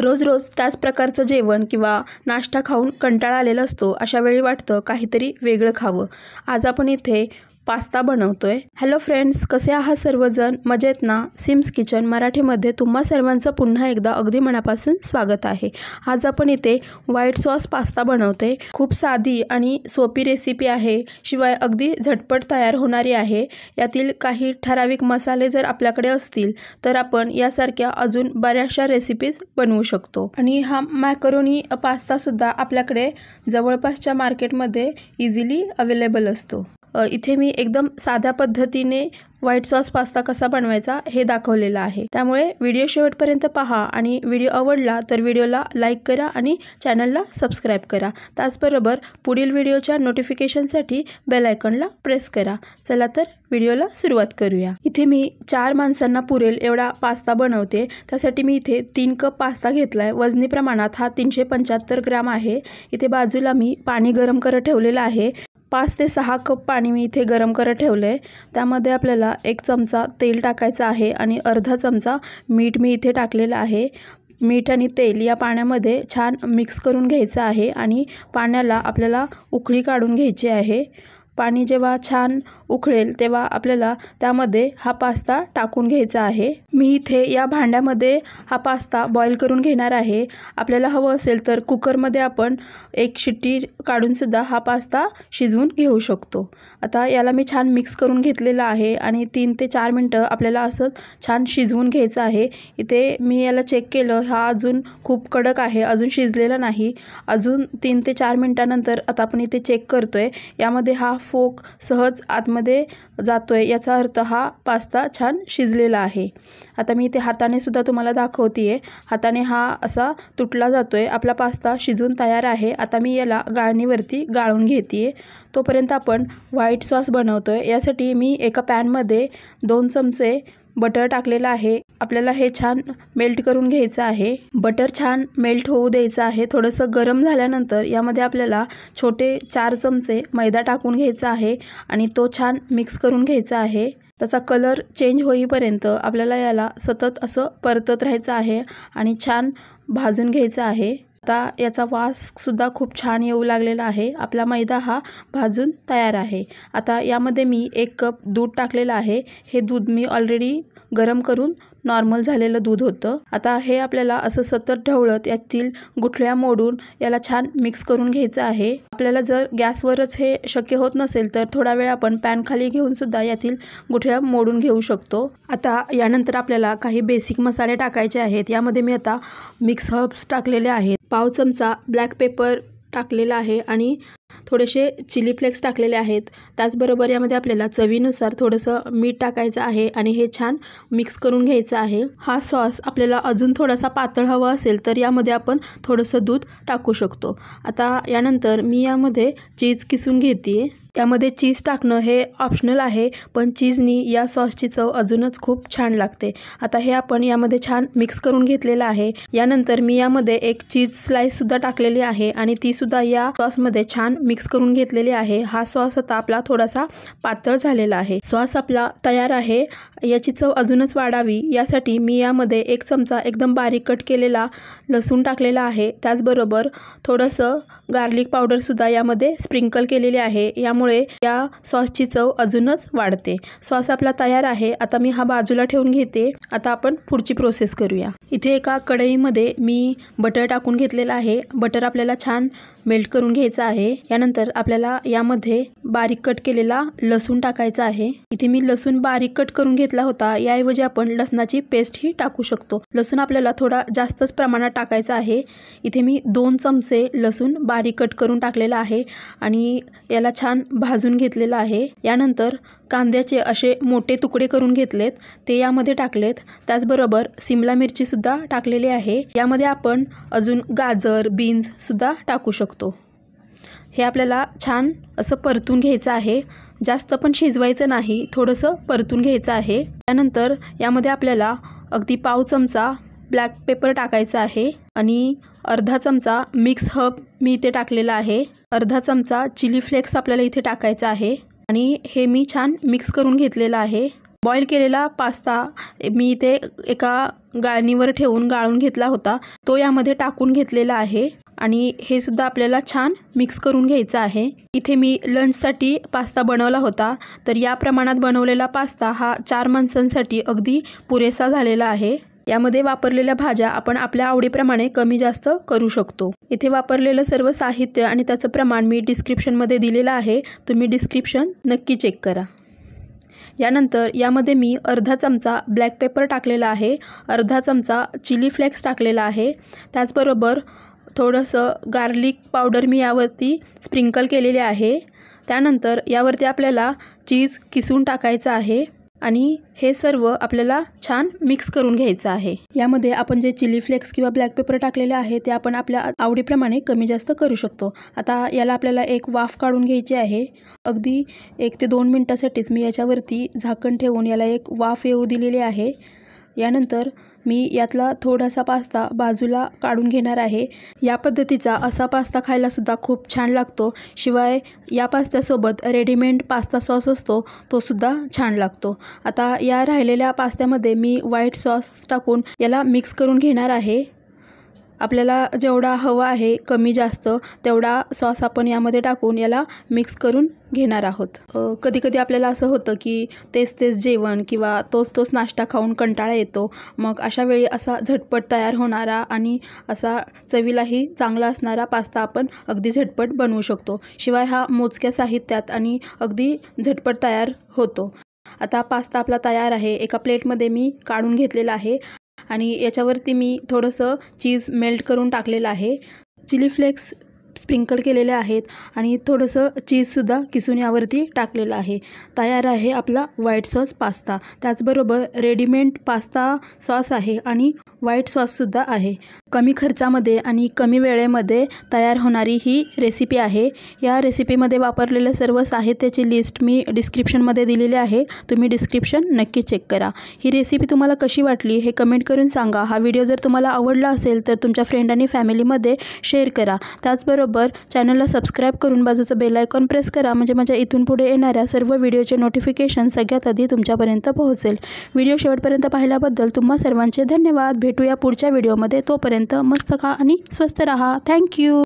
रोज रोज त्याच प्रकारचं जेवण किंवा नाश्ता खाऊन कंटाळा आलेला असतो अशावेळी वाटतं काहीतरी वेगळं खावं आज आपण इथे पास्ता बनवतोय हॅलो फ्रेंड्स कसे आहात सर्वजण मजेत ना सिम्स किचन मराठीमध्ये तुम्हा सर्वांचं पुन्हा एकदा अगदी मनापासून स्वागत आहे आज आपण इथे व्हाईट सॉस पास्ता बनवतोय खूप साधी आणि सोपी रेसिपी आहे शिवाय अगदी झटपट तयार होणारी आहे यातील काही ठराविक मसाले जर आपल्याकडे असतील तर आपण यासारख्या अजून बऱ्याचशा रेसिपीज बनवू शकतो आणि हा मॅकरोनी पास्तासुद्धा आपल्याकडे जवळपासच्या मार्केटमध्ये इझिली अवेलेबल असतो इथे मी एकदम साध्या पद्धतीने व्हाईट सॉस पास्ता कसा बनवायचा हे दाखवलेलं आहे त्यामुळे व्हिडिओ शेवटपर्यंत पहा आणि व्हिडिओ आवडला तर व्हिडिओला लाईक करा आणि चॅनलला सबस्क्राईब करा त्याचबरोबर पुढील व्हिडिओच्या नोटिफिकेशनसाठी बेल आयकॉनला प्रेस करा चला तर व्हिडिओला सुरुवात करूया इथे मी चार माणसांना पुरेल एवढा पास्ता बनवते त्यासाठी मी इथे तीन कप पास्ता घेतला आहे वजनी प्रमाणात हा तीनशे पंच्याहत्तर आहे इथे बाजूला मी पाणी गरम करत ठेवलेलं आहे पाच ते सहा कप पाणी मी इथे गरम करत ठेवलं आहे त्यामध्ये आपल्याला एक चमचा तेल टाकायचं आहे आणि अर्धा चमचा मीठ मी इथे टाकलेलं आहे मीठ आणि तेल या पाण्यामध्ये छान मिक्स करून घ्यायचं आहे आणि पाण्याला आपल्याला उकळी काढून घ्यायची आहे पाणी जेव्हा छान उकळेल तेव्हा आपल्याला त्यामध्ये हा पास्ता टाकून घ्यायचा आहे मी इथे या भांड्यामध्ये हा पास्ता बॉईल करून घेणार आहे आपल्याला हवं असेल तर कुकरमध्ये आपण एक शिट्टी काढूनसुद्धा हा पास्ता शिजवून घेऊ शकतो आता याला मी छान मिक्स करून घेतलेला आहे आणि तीन ते चार मिनटं आपल्याला असं छान शिजवून घ्यायचं आहे इथे मी याला चेक केलं हा अजून खूप कडक आहे अजून शिजलेला नाही अजून तीन ते चार मिनटानंतर आता आपण इथे चेक करतो आहे यामध्ये हा फोक सहज आतमध्ये जातो आहे याचा अर्थ हा पास्ता छान शिजलेला आहे आता मी इथे हाताने सुद्धा तुम्हाला दाखवते आहे हाताने हा असा तुटला जातो आहे आपला पास्ता शिजून तयार आहे आता मी याला गाळणीवरती गाळून घेते आहे तोपर्यंत आपण व्हाईट सॉस बनवतो आहे यासाठी मी एका पॅनमध्ये दोन चमचे बटर टाकलेलं आहे आपल्याला हे छान मेल्ट करून घ्यायचं आहे बटर छान मेल्ट होऊ द्यायचं आहे थोडंसं गरम झाल्यानंतर यामध्ये आपल्याला छोटे चार चमचे मैदा टाकून घ्यायचा आहे आणि तो छान मिक्स करून घ्यायचा आहे त्याचा कलर चेंज होईपर्यंत आपल्याला याला सतत असं परतत राहायचं आहे आणि छान भाजून घ्यायचं आहे आता याचा सुद्धा खूप छान येऊ लागलेला आहे आपला मैदा हा भाजून तयार आहे आता यामध्ये मी एक कप दूध टाकलेलं आहे हे दूध मी ऑलरेडी गरम करून नॉर्मल झालेलं दूध होतं आता हे आपल्याला असं सतत ढवळत यातील गुठळ्या मोडून याला छान मिक्स करून घ्यायचं आहे आपल्याला जर गॅसवरच हे शक्य होत नसेल तर थोडा वेळ आपण पॅन खाली घेऊन सुद्धा यातील गुठळ्या मोडून घेऊ शकतो आता यानंतर आपल्याला काही बेसिक मसाले टाकायचे आहेत यामध्ये मी आता मिक्स हर्ब्स टाकलेले आहेत पाव चमचा ब्लॅक पेपर टाकलेला आहे आणि थोडेसे चिली फ्लेक्स टाकलेले आहेत त्याचबरोबर यामध्ये आपल्याला चवीनुसार थोडंसं मीठ टाकायचं आहे आणि हे छान मिक्स करून घ्यायचं आहे हा सॉस आपल्याला अजून थोडासा पातळ हवा असेल तर यामध्ये आपण थोडंसं दूध टाकू शकतो आता यानंतर मी यामध्ये चीज किसून घेते त्यामध्ये चीज टाकणं हे ऑप्शनल आहे पण चीजनी या सॉसची चव अजूनच खूप छान लागते आता हे आपण यामध्ये छान मिक्स करून घेतलेलं आहे यानंतर मी यामध्ये एक चीज स्लाइस सुद्धा टाकलेली आहे आणि ती सुद्धा या सॉसमध्ये छान मिक्स करून घेतलेली आहे हा सॉस आता आपला थोडासा पातळ झालेला आहे सॉस आपला तयार आहे याची चव अजूनच वाढावी यासाठी मी यामध्ये एक चमचा एकदम बारीक कट केलेला लसूण टाकलेला आहे त्याचबरोबर थोडंसं गार्लिक पावडरसुद्धा यामध्ये स्प्रिंकल केलेली आहे या त्यामुळे या सॉसची चव अजूनच वाढते सॉस आपला तयार आहे आता मी हा बाजूला ठेवून घेते आता आपण पुढची प्रोसेस करूया इथे एका कढईमध्ये मी बटर टाकून घेतलेला आहे बटर आपल्याला छान मेल्ट करून घ्यायचं आहे यानंतर आपल्याला यामध्ये बारीक कट केलेला लसूण टाकायचा आहे इथे मी लसूण बारीक कट करून घेतला होता याऐवजी आपण लसणाची पेस्ट ही टाकू शकतो लसूण आपल्याला थोडा जास्तच प्रमाणात टाकायचा आहे इथे मी दोन चमचे लसूण बारीक कट करून टाकलेला आहे आणि याला छान भाजून घेतलेलं आहे यानंतर कांद्याचे असे मोठे तुकडे करून घेतलेत ते यामध्ये टाकलेत त्याचबरोबर सिमला मिरचीसुद्धा टाकलेली आहे यामध्ये आपण अजून गाजर बीन्ससुद्धा टाकू शकतो हे आपल्याला छान असं परतून घ्यायचं आहे जास्त पण शिजवायचं नाही थोडंसं परतून घ्यायचं आहे त्यानंतर यामध्ये आपल्याला अगदी पाव चमचा ब्लॅक पेपर टाकायचा आहे आणि अर्धा चमचा मिक्स हब मी इथे टाकलेला आहे अर्धा चमचा चिली फ्लेक्स आपल्याला इथे टाकायचा आहे आणि हे मी छान मिक्स करून घेतलेलं आहे बॉईल केलेला पास्ता मी इथे एका गाळणीवर ठेवून गाळून घेतला होता तो यामध्ये टाकून घेतलेला आहे आणि हे सुद्धा आपल्याला छान मिक्स करून घ्यायचं आहे इथे मी लंचसाठी पास्ता बनवला होता तर या प्रमाणात बनवलेला पास्ता हा चार माणसांसाठी अगदी पुरेसा झालेला आहे यामध्ये वापरलेल्या भाज्या आपण आपल्या आवडीप्रमाणे कमी जास्त करू शकतो इथे वापरलेलं सर्व साहित्य आणि त्याचं प्रमाण मी डिस्क्रिप्शनमध्ये दिलेलं आहे तुम्ही डिस्क्रिप्शन नक्की चेक करा यानंतर यामध्ये मी अर्धा चमचा ब्लॅक पेपर टाकलेला आहे अर्धा चमचा चिली फ्लेक्स टाकलेला आहे त्याचबरोबर थोडंसं गार्लिक पावडर मी यावरती स्प्रिंकल केलेले आहे त्यानंतर यावरती आपल्याला चीज किसून टाकायचं आहे आणि हे सर्व आपल्याला छान मिक्स करून घ्यायचं आहे यामध्ये आपण जे चिली फ्लेक्स किंवा ब्लॅक पेपर टाकलेले आहे ते आपण आपल्या आवडीप्रमाणे कमी जास्त करू शकतो आता याला आपल्याला एक वाफ काढून घ्यायची आहे अगदी एक ते दोन मिनटासाठीच मी याच्यावरती झाकण ठेवून याला एक वाफ येऊ दिलेली आहे यानंतर मी यातला थोडासा पास्ता बाजूला काढून घेणार आहे या पद्धतीचा असा पास्ता खायलासुद्धा खूप छान लागतो शिवाय या पास्त्यासोबत रेडीमेड पास्ता सॉस असतो तोसुद्धा छान लागतो आता या राहिलेल्या पास्त्यामध्ये मी व्हाईट सॉस टाकून याला मिक्स करून घेणार आहे आपल्याला जेवढा हवा आहे कमी जास्त तेवढा सॉस आपण यामध्ये टाकून याला मिक्स करून घेणार आहोत कधी कधी आपल्याला असं होतं की तेच तेच जेवण किंवा तोच तोच नाश्ता खाऊन कंटाळा येतो मग अशा वेळी असा झटपट तयार होणारा आणि असा चवीलाही चांगला असणारा पास्ता आपण अगदी झटपट बनवू शकतो शिवाय हा मोजक्या साहित्यात आणि अगदी झटपट तयार होतो आता पास्ता आपला तयार आहे एका प्लेटमध्ये मी काढून घेतलेला आहे आणि याच्यावरती मी थोडंसं चीज मेल्ट करून टाकलेलं आहे चिली फ्लेक्स स्प्रिंकल केलेले आहेत आणि थोडंसं चीजसुद्धा किसून यावरती टाकलेलं आहे तयार आहे आपला व्हाईट सॉस पास्ता त्याचबरोबर रेडीमेड पास्ता सॉस आहे आणि वाईट सॉससुद्धा आहे कमी खर्चामध्ये आणि कमी वेळेमध्ये तयार होणारी ही रेसिपी आहे या रेसिपीमध्ये वापरलेल्या सर्व साहित्याची लिस्ट मी डिस्क्रिप्शनमध्ये दिलेली आहे तुम्ही डिस्क्रिप्शन नक्की चेक करा ही रेसिपी तुम्हाला कशी वाटली हे कमेंट करून सांगा हा व्हिडिओ जर तुम्हाला आवडला असेल तर तुमच्या फ्रेंड आणि फॅमिलीमध्ये शेअर करा त्याचबरोबर चॅनलला सबस्क्राईब करून बाजूचं बेलायकॉन प्रेस करा म्हणजे माझ्या इथून पुढे येणाऱ्या सर्व व्हिडिओचे नोटिफिकेशन सगळ्यात आधी तुमच्यापर्यंत पोहोचेल व्हिडिओ शेवटपर्यंत पाहिल्याबद्दल तुम्हा सर्वांचे धन्यवाद भेट भेटूया पुढच्या व्हिडिओमध्ये तोपर्यंत मस्त खा आणि स्वस्त रहा थँक्यू